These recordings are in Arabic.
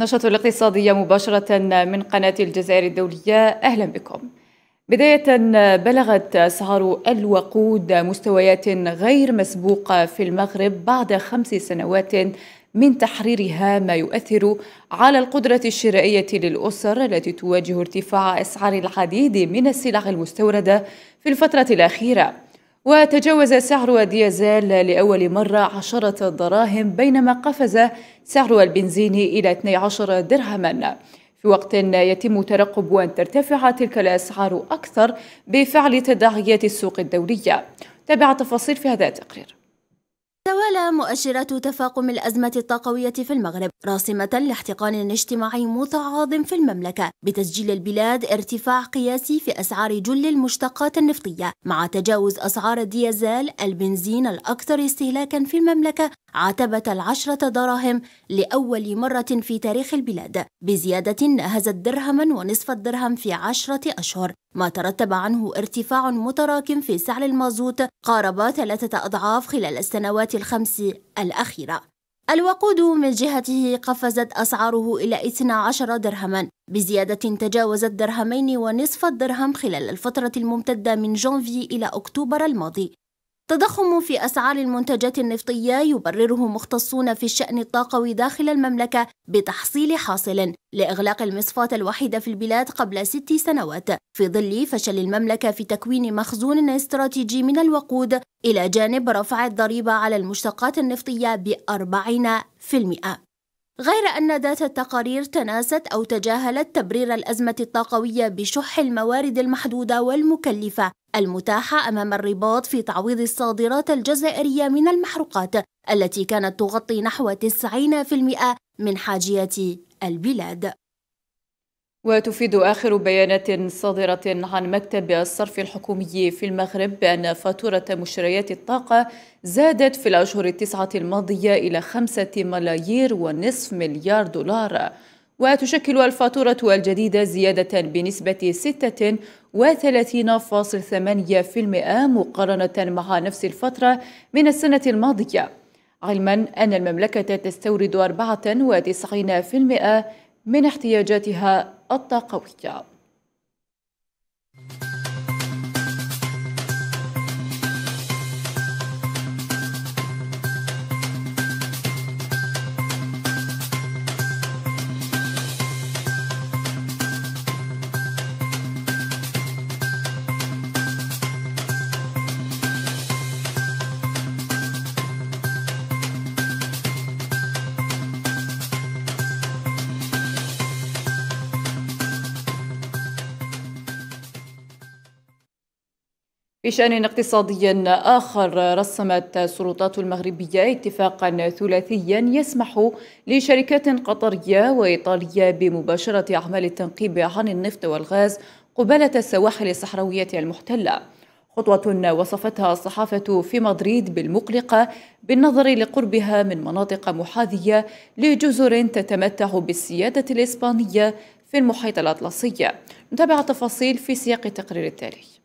نشاط الاقتصادية مباشرة من قناة الجزائر الدولية أهلا بكم بداية بلغت أسعار الوقود مستويات غير مسبوقة في المغرب بعد خمس سنوات من تحريرها ما يؤثر على القدرة الشرائية للأسر التي تواجه ارتفاع أسعار العديد من السلع المستوردة في الفترة الأخيرة وتجاوز سعر الديزل لأول مرة عشرة دراهم بينما قفز سعر البنزين إلى 12 درهما في وقت يتم ترقب أن ترتفع تلك الأسعار أكثر بفعل تداعيات السوق الدولية تابع تفاصيل في هذا التقرير تتوالى مؤشرات تفاقم الأزمة الطاقوية في المغرب راسمة لاحتقان اجتماعي متعاظم في المملكة بتسجيل البلاد ارتفاع قياسي في أسعار جل المشتقات النفطية مع تجاوز أسعار الديزال البنزين الأكثر استهلاكا في المملكة عتبة العشرة دراهم لأول مرة في تاريخ البلاد بزيادة ناهزت درهما ونصف الدرهم في عشرة أشهر ما ترتب عنه ارتفاع متراكم في سعر المازوت قارب ثلاثة أضعاف خلال السنوات الخمس الأخيرة الوقود من جهته قفزت أسعاره إلى 12 درهما بزيادة تجاوزت درهمين ونصف الدرهم خلال الفترة الممتدة من جانفي إلى أكتوبر الماضي تضخم في أسعار المنتجات النفطية يبرره مختصون في الشأن الطاقوي داخل المملكة بتحصيل حاصل لإغلاق المصفاة الوحيدة في البلاد قبل ست سنوات في ظل فشل المملكة في تكوين مخزون استراتيجي من الوقود إلى جانب رفع الضريبة على المشتقات النفطية بأربعين في المئة غير أن ذات التقارير تناست أو تجاهلت تبرير الأزمة الطاقوية بشح الموارد المحدودة والمكلفة المتاحة أمام الرباط في تعويض الصادرات الجزائرية من المحروقات التي كانت تغطي نحو 90% من حاجيات البلاد وتفيد آخر بيانات صادرة عن مكتب الصرف الحكومي في المغرب بأن فاتورة مشتريات الطاقة زادت في الأشهر التسعة الماضية إلى خمسة ملايير ونصف مليار دولار وتشكل الفاتورة الجديدة زيادة بنسبة 36.8% مقارنة مع نفس الفترة من السنة الماضية علما أن المملكة تستورد 94% من احتياجاتها الطاقوية بشأن اقتصادي آخر رسمت السلطات المغربية اتفاقا ثلاثيا يسمح لشركات قطرية وإيطالية بمباشرة أعمال التنقيب عن النفط والغاز قبالة السواحل الصحراوية المحتلة خطوة وصفتها الصحافة في مدريد بالمقلقة بالنظر لقربها من مناطق محاذية لجزر تتمتع بالسيادة الإسبانية في المحيط الأطلسي نتابع التفاصيل في سياق التقرير التالي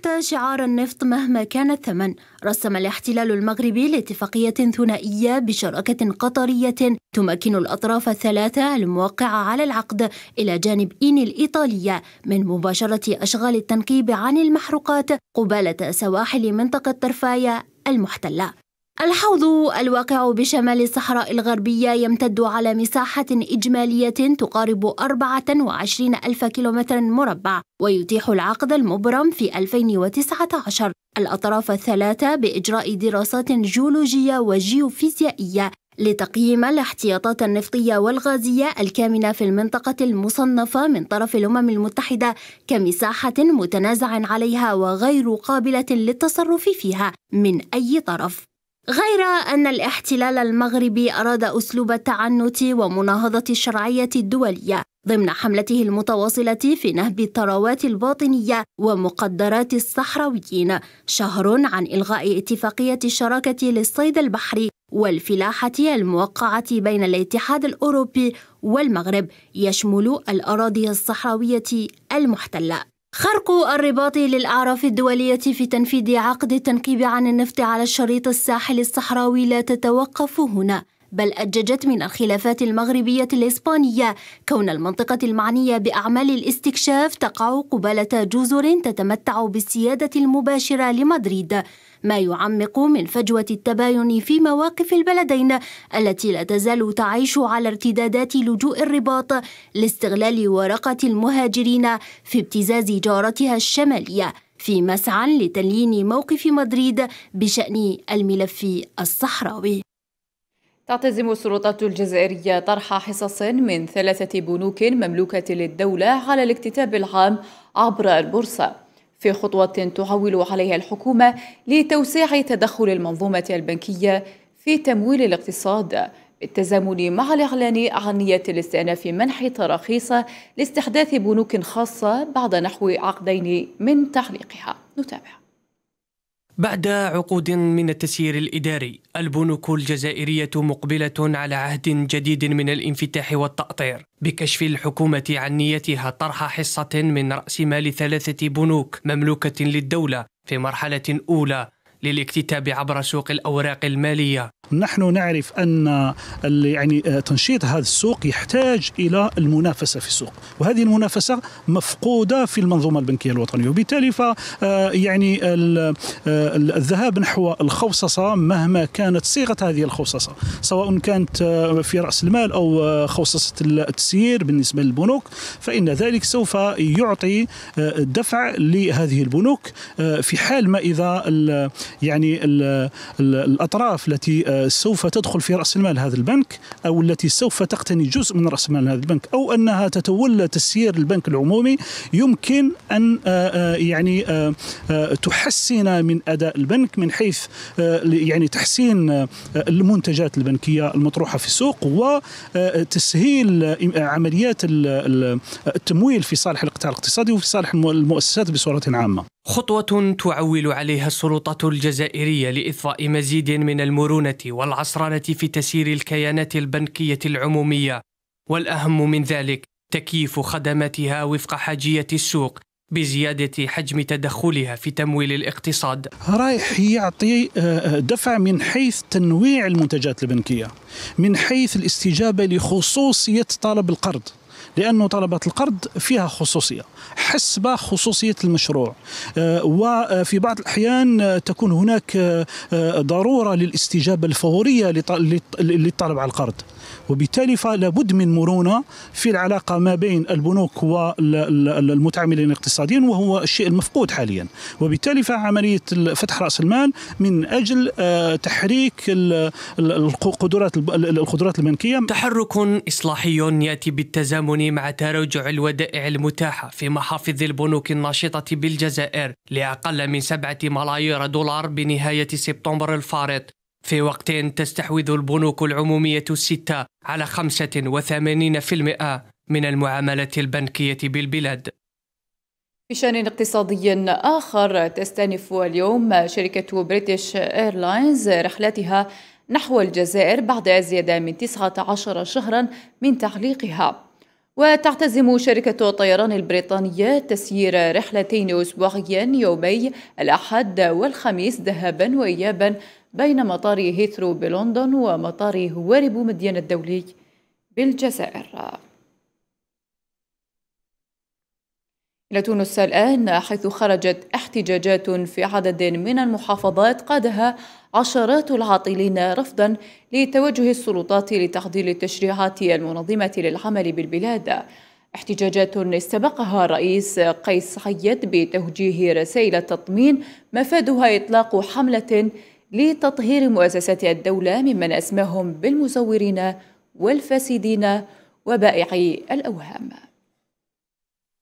حتى شعار النفط مهما كان الثمن رسم الاحتلال المغربي لاتفاقية ثنائية بشراكة قطرية تمكن الأطراف الثلاثة الموقعة على العقد إلى جانب إيني الإيطالية من مباشرة أشغال التنقيب عن المحروقات قبالة سواحل منطقة ترفايا المحتلة الحوض الواقع بشمال الصحراء الغربية يمتد على مساحة إجمالية تقارب 24 ألف كيلومتر مربع ويتيح العقد المبرم في 2019 الأطراف الثلاثة بإجراء دراسات جيولوجية وجيوفيزيائية لتقييم الاحتياطات النفطية والغازية الكامنة في المنطقة المصنفة من طرف الأمم المتحدة كمساحة متنازع عليها وغير قابلة للتصرف فيها من أي طرف غير أن الاحتلال المغربي أراد أسلوب التعنت ومناهضة الشرعية الدولية ضمن حملته المتواصلة في نهب الثروات الباطنية ومقدرات الصحراويين شهر عن إلغاء اتفاقية الشراكة للصيد البحري والفلاحة الموقعة بين الاتحاد الأوروبي والمغرب يشمل الأراضي الصحراوية المحتلة خرق الرباط للأعراف الدولية في تنفيذ عقد التنقيب عن النفط على الشريط الساحلي الصحراوي لا تتوقف هنا بل أججت من الخلافات المغربية الإسبانية كون المنطقة المعنية بأعمال الاستكشاف تقع قبالة جزر تتمتع بالسيادة المباشرة لمدريد ما يعمق من فجوة التباين في مواقف البلدين التي لا تزال تعيش على ارتدادات لجوء الرباط لاستغلال ورقة المهاجرين في ابتزاز جارتها الشمالية في مسعى لتليين موقف مدريد بشأن الملف الصحراوي تعتزم السلطات الجزائرية طرح حصص من ثلاثة بنوك مملوكة للدولة على الاكتتاب العام عبر البورصة في خطوة تعول عليها الحكومة لتوسيع تدخل المنظومة البنكية في تمويل الاقتصاد بالتزامن مع الإعلان عن نية الاستئناف منح تراخيص لاستحداث بنوك خاصة بعد نحو عقدين من تعليقها نتابع بعد عقود من التسيير الإداري البنوك الجزائرية مقبلة على عهد جديد من الانفتاح والتأطير بكشف الحكومة عن نيتها طرح حصة من رأس مال ثلاثة بنوك مملوكة للدولة في مرحلة أولى للاكتتاب عبر سوق الأوراق المالية نحن نعرف أن يعني آه، تنشيط هذا السوق يحتاج إلى المنافسة في السوق وهذه المنافسة مفقودة في المنظومة البنكية الوطنية وبالتالي ف آه، يعني آه، الذهاب نحو الخوصصة مهما كانت صيغة هذه الخوصصة سواء كانت في رأس المال أو خوصصة التسيير بالنسبة للبنوك فإن ذلك سوف يعطي دفع لهذه البنوك في حال ما إذا يعني الـ الـ الاطراف التي آه، سوف تدخل في راس المال هذا البنك او التي سوف تقتني جزء من راس مال هذا البنك او انها تتولى تسيير البنك العمومي يمكن ان آه، آه، يعني تحسن من اداء البنك من حيث يعني تحسين المنتجات البنكيه المطروحه في السوق وتسهيل عمليات التمويل في صالح القطاع الاقتصادي وفي صالح المؤسسات بصوره عامه خطوة تعول عليها السلطات الجزائرية لإضفاء مزيد من المرونة والعصرنة في تسيير الكيانات البنكية العمومية، والأهم من ذلك تكييف خدماتها وفق حاجية السوق بزيادة حجم تدخلها في تمويل الاقتصاد رايح يعطي آه، آه، دفع من حيث تنويع المنتجات البنكية من حيث الاستجابة لخصوصية طلب القرض لأنه طلبة القرض فيها خصوصية حسب خصوصية المشروع آه، وفي آه، بعض الأحيان آه، تكون هناك ضرورة للاستجابة الفورية للطلب على القرض وبالتالي فلا بد من مرونة في العلاقة ما بين البنوك والمتعاملين الاقتصاديين وهو الشيء المفقود حاليا وبالتالي فعملية فتح رأس المال من أجل آه، تحريك القدرات القدرات البنكية تحرك إصلاحي يأتي بالتزامن مع تراجع الودائع المتاحة في محافظ البنوك الناشطة بالجزائر لأقل من سبعة ملايير دولار بنهاية سبتمبر الفارط في وقت تستحوذ البنوك العمومية الستة على 85% من المعاملة البنكية بالبلاد بشان اقتصادي آخر تستأنف اليوم شركة بريتش إيرلاينز رحلاتها نحو الجزائر بعد زيادة من 19 شهرا من تعليقها وتعتزم شركة الطيران البريطانية تسيير رحلتين أسبوعيا يومي الأحد والخميس ذهابا وإيابا بين مطار هيثرو بلندن ومطار هواري بومدين الدولي بالجزائر إلى تونس الآن حيث خرجت احتجاجات في عدد من المحافظات قادها عشرات العاطلين رفضا لتوجه السلطات لتعديل التشريعات المنظمة للعمل بالبلاد احتجاجات استبقها الرئيس قيس حيد بتوجيه رسائل تطمين مفادها إطلاق حملة لتطهير مؤسسات الدولة ممن أسماهم بالمزورين والفاسدين وبائعي الأوهام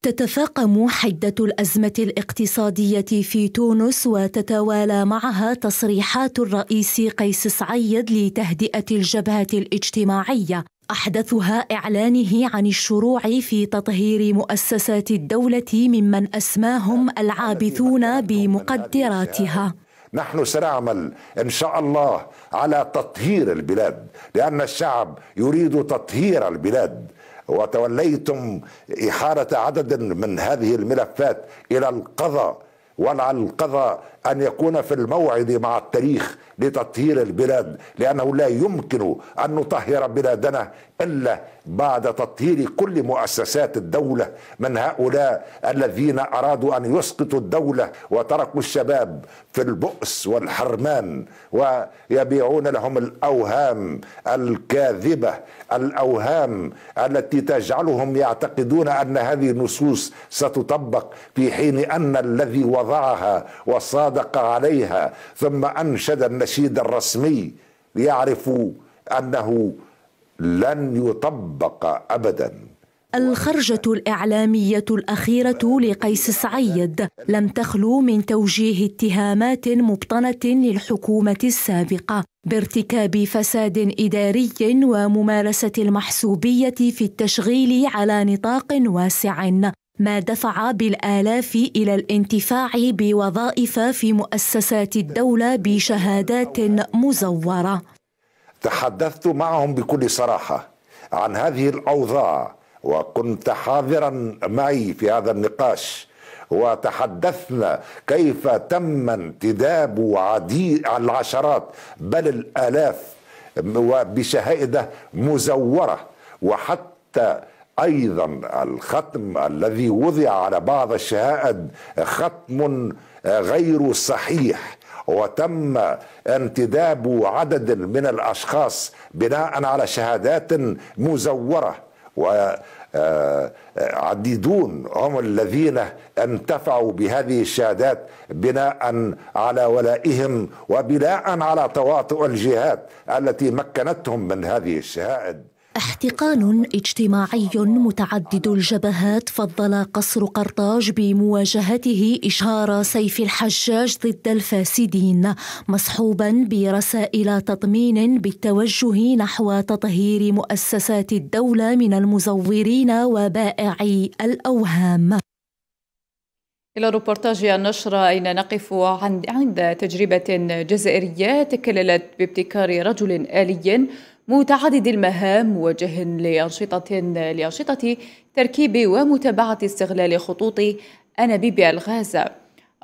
تتفاقم حدة الأزمة الاقتصادية في تونس وتتوالى معها تصريحات الرئيس قيس سعيد لتهدئة الجبهة الاجتماعية أحدثها إعلانه عن الشروع في تطهير مؤسسات الدولة ممن أسماهم العابثون بمقدراتها نحن سنعمل ان شاء الله على تطهير البلاد لان الشعب يريد تطهير البلاد وتوليتم احاله عدد من هذه الملفات الى القضاء ولعل القضاء أن يكون في الموعد مع التاريخ لتطهير البلاد لأنه لا يمكن أن نطهر بلادنا إلا بعد تطهير كل مؤسسات الدولة من هؤلاء الذين أرادوا أن يسقطوا الدولة وتركوا الشباب في البؤس والحرمان ويبيعون لهم الأوهام الكاذبة الأوهام التي تجعلهم يعتقدون أن هذه النصوص ستطبق في حين أن الذي وضعها وصار صادق عليها ثم أنشد النشيد الرسمي ليعرفوا أنه لن يطبق أبداً الخرجة الإعلامية الأخيرة لقيس سعيد لم تخلو من توجيه اتهامات مبطنة للحكومة السابقة بارتكاب فساد إداري وممارسة المحسوبية في التشغيل على نطاق واسع ما دفع بالآلاف إلى الانتفاع بوظائف في مؤسسات الدولة بشهادات مزورة تحدثت معهم بكل صراحة عن هذه الأوضاع وكنت حاضرا معي في هذا النقاش وتحدثنا كيف تم انتداب عديد العشرات بل الآلاف وبشهادة مزورة وحتى ايضا الختم الذي وضع على بعض الشهائد ختم آه، غير صحيح وتم انتداب عدد من الاشخاص بناء على شهادات مزوره و آه، آه، عديدون هم الذين انتفعوا بهذه الشهادات بناء على ولائهم وبناء على تواطؤ الجهات التي مكنتهم من هذه الشهائد احتقان اجتماعي متعدد الجبهات فضل قصر قرطاج بمواجهته إشهار سيف الحجاج ضد الفاسدين مصحوبا برسائل تطمين بالتوجه نحو تطهير مؤسسات الدولة من المزورين وبائعي الأوهام إلى روبورتاج النشرة أين نقف عند تجربة جزائرية تكللت بابتكار رجل آلي متعدد المهام موجه لأنشطة لأنشطة تركيب ومتابعة استغلال خطوط أنابيب الغاز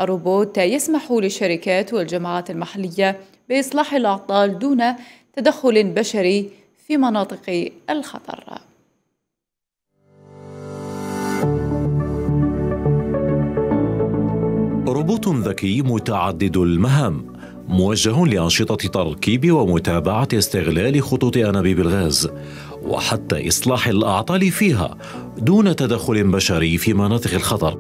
الروبوت يسمح للشركات والجماعات المحلية بإصلاح الأعطال دون تدخل بشري في مناطق الخطر روبوت ذكي متعدد المهام موجه لأنشطة تركيب ومتابعة استغلال خطوط أنابيب الغاز وحتى إصلاح الأعطال فيها دون تدخل بشري في مناطق الخطر.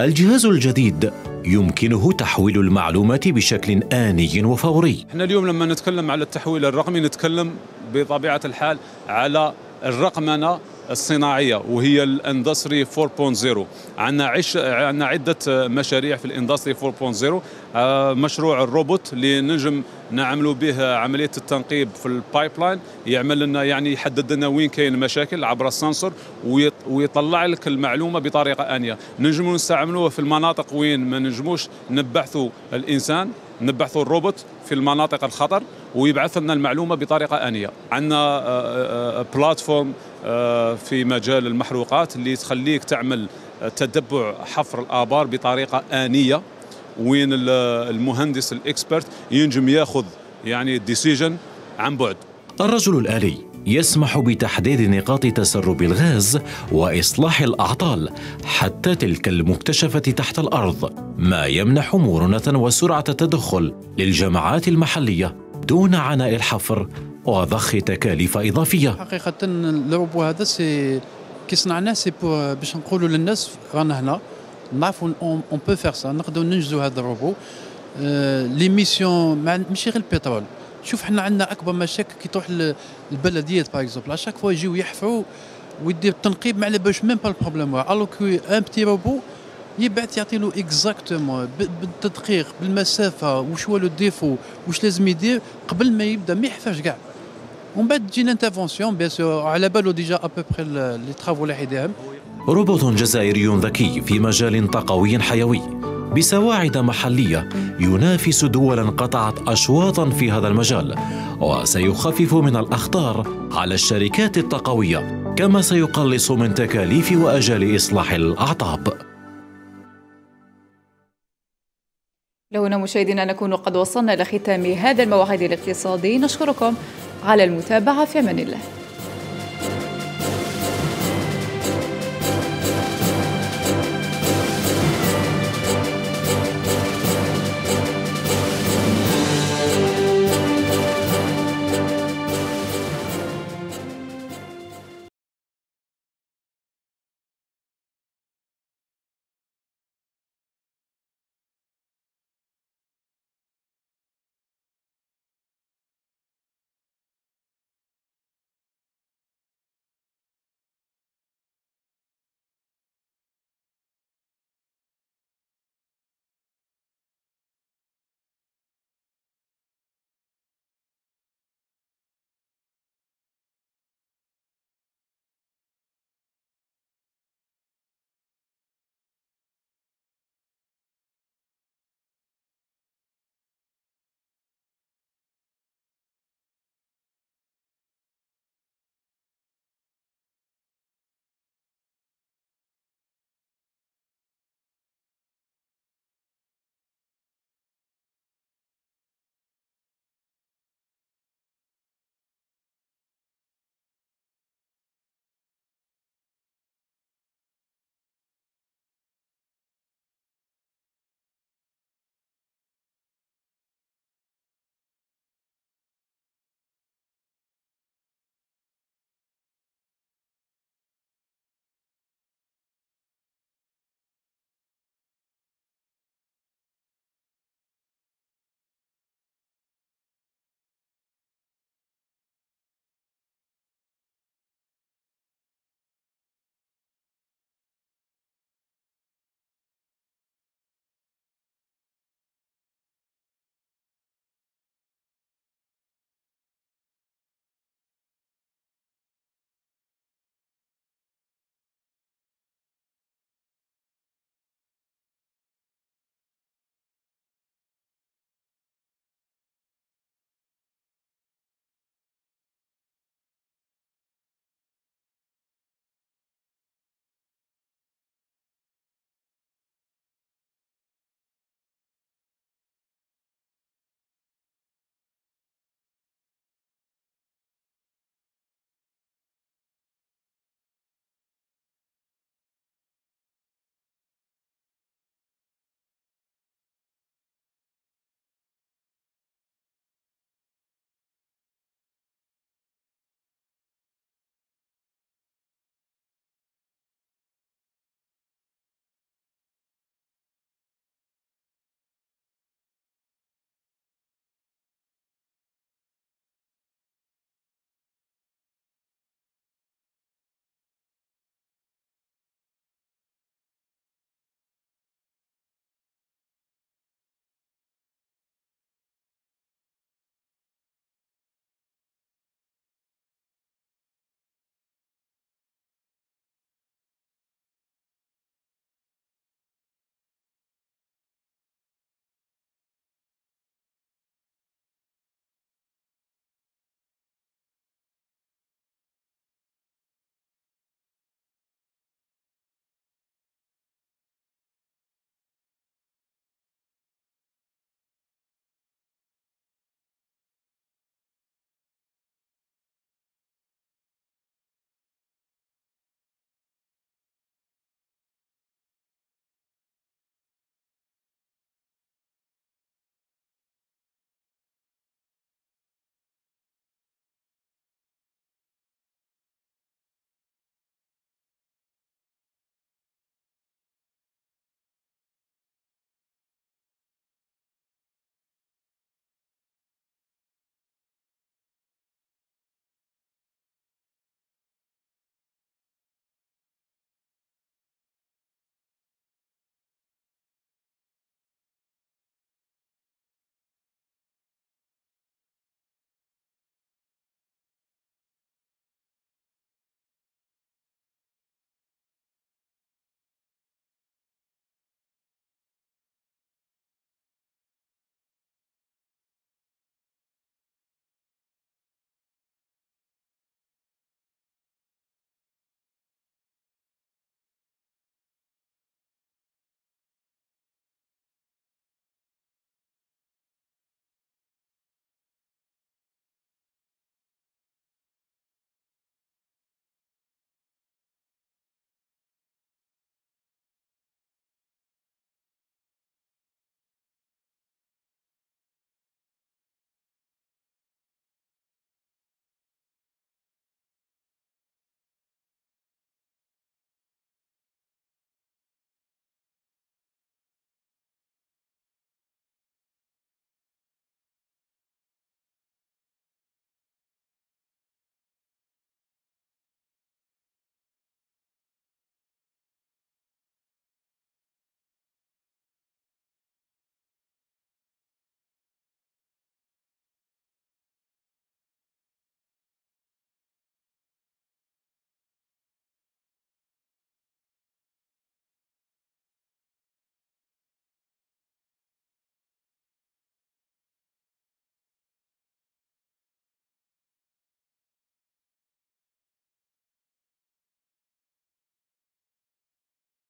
الجهاز الجديد يمكنه تحويل المعلومات بشكل آني وفوري. احنا اليوم لما نتكلم على التحويل الرقمي نتكلم بطبيعة الحال على الرقمنة الصناعيه وهي الاندستري 4.0 عندنا عش عندنا عده مشاريع في الاندستري 4.0 آه، مشروع الروبوت اللي نجم نعملوا به عمليه التنقيب في البايب لاين يعمل لنا يعني يحدد لنا وين كاين المشاكل عبر السنسور ويطلع لك المعلومه بطريقه انيه نجموا نستعملوه في المناطق وين ما نجموش نبعثوا الانسان نبعثوا الروبوت في المناطق الخطر ويبعث لنا المعلومه بطريقه انيه عندنا آه، آه، آه، بلاتفورم في مجال المحروقات اللي تخليك تعمل تتبع حفر الابار بطريقه انيه وين المهندس الاكسبرت ينجم ياخذ يعني ديسيجن عن بعد الرجل الالي يسمح بتحديد نقاط تسرب الغاز واصلاح الاعطال حتى تلك المكتشفه تحت الارض ما يمنح مرونه وسرعه التدخل للجماعات المحليه دون عناء الحفر وضخ تكاليف اضافيه حقيقه اللعب هذا سي كي صنعناه سي باش نقولوا للناس رانا هنا نعرفوا اون بو فيغ سا نقدروا ننجزوا هذا الروبو لي ميسيون ماشي غير البترول شوف حنا عندنا اكبر مشاكل كي تروح للبلديات باغ اكزومبل اشاك فوا يجيو يحفروا ويدير التنقيب ما على باش ميم با البروبليم الو كو ان بتي روبو يبعث يعطي له اكزاكتومون بالتدقيق بالمسافه وش هو لو ديفو واش لازم يدير قبل ما يبدا ما يحفرش كاع ومن بعد تجي الانترفونسيون بيان سور على بالو ديجا ابوبخي لي ترافو اللي حيديرهم روبوت جزائري ذكي في مجال طاقوي حيوي بسواعد محلية ينافس دولا قطعت أشواطا في هذا المجال وسيخفف من الأخطار على الشركات الطاقوية كما سيقلص من تكاليف وأجال إصلاح الأعطاب لونا مشاهدينا نكون قد وصلنا لختام هذا الموعد الاقتصادي نشكركم على المتابعة في أمان الله